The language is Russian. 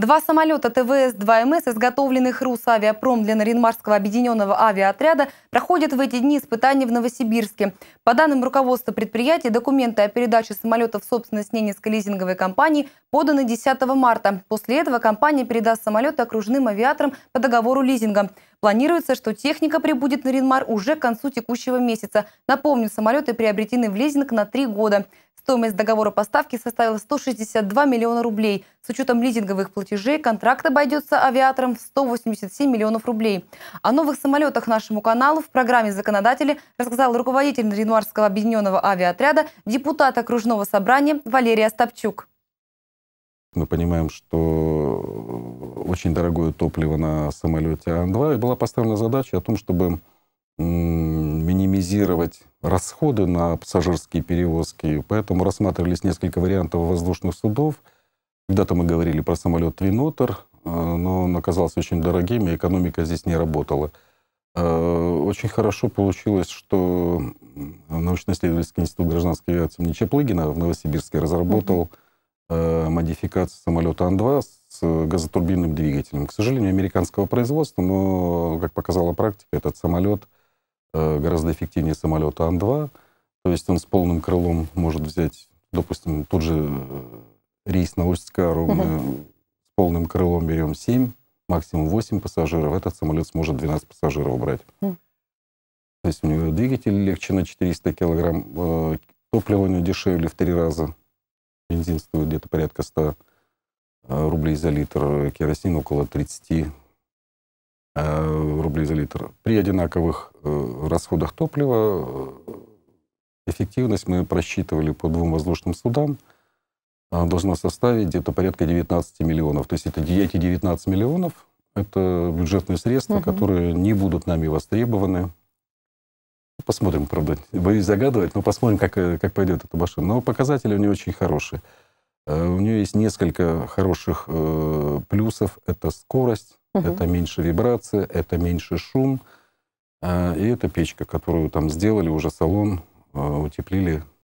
Два самолета ТВС-2МС, изготовленных Русавиапром для Наринмарского объединенного авиаотряда, проходят в эти дни испытания в Новосибирске. По данным руководства предприятия, документы о передаче самолетов в собственность Ненецкой лизинговой компании поданы 10 марта. После этого компания передаст самолеты окружным авиаторам по договору лизинга. Планируется, что техника прибудет на Ринмар уже к концу текущего месяца. Напомню, самолеты приобретены в лизинг на три года. Стоимость договора поставки составила 162 миллиона рублей. С учетом лизинговых платежей контракт обойдется авиаторам в 187 миллионов рублей. О новых самолетах нашему каналу в программе «Законодатели» рассказал руководитель Ренуарского объединенного авиаотряда, депутат окружного собрания Валерий Остапчук. Мы понимаем, что очень дорогое топливо на самолете Ан-2. И была поставлена задача о том, чтобы минимизировать расходы на пассажирские перевозки, поэтому рассматривались несколько вариантов воздушных судов. Когда-то мы говорили про самолет «Твинотер», э, но он оказался очень дорогим, и экономика здесь не работала. Э, очень хорошо получилось, что научно-исследовательский институт гражданской авиации имени Чаплыгина в Новосибирске разработал mm-hmm. модификацию самолета Ан-2 с газотурбинным двигателем. К сожалению, американского производства, но, как показала практика, этот самолет – Э, гораздо эффективнее самолета Ан-2. То есть он с полным крылом может взять, допустим, тут же э, рейс на Усть-Кару. Угу. Мы с полным крылом берем 7, максимум 8 пассажиров. Этот самолет сможет 12 пассажиров брать. Угу. Хм. То есть у него двигатель легче на 400 килограмм, э, топливо у него дешевле в три раза. Бензин стоит где-то порядка 100 рублей за литр, керосин около 30. Э, рублей за литр. При одинаковых э, расходах топлива э, эффективность мы просчитывали по двум воздушным судам, а, должна составить где-то порядка 19 миллионов. То есть это, эти 19 миллионов – это бюджетные средства, угу. которые не будут нами востребованы. Посмотрим, правда, боюсь загадывать, но посмотрим, как, как пойдет эта машина. Но показатели у нее очень хорошие. У нее есть несколько хороших э, плюсов. Это скорость, Угу. Это меньше вибрация, это меньше шум. А, и это печка, которую там сделали, уже салон а, утеплили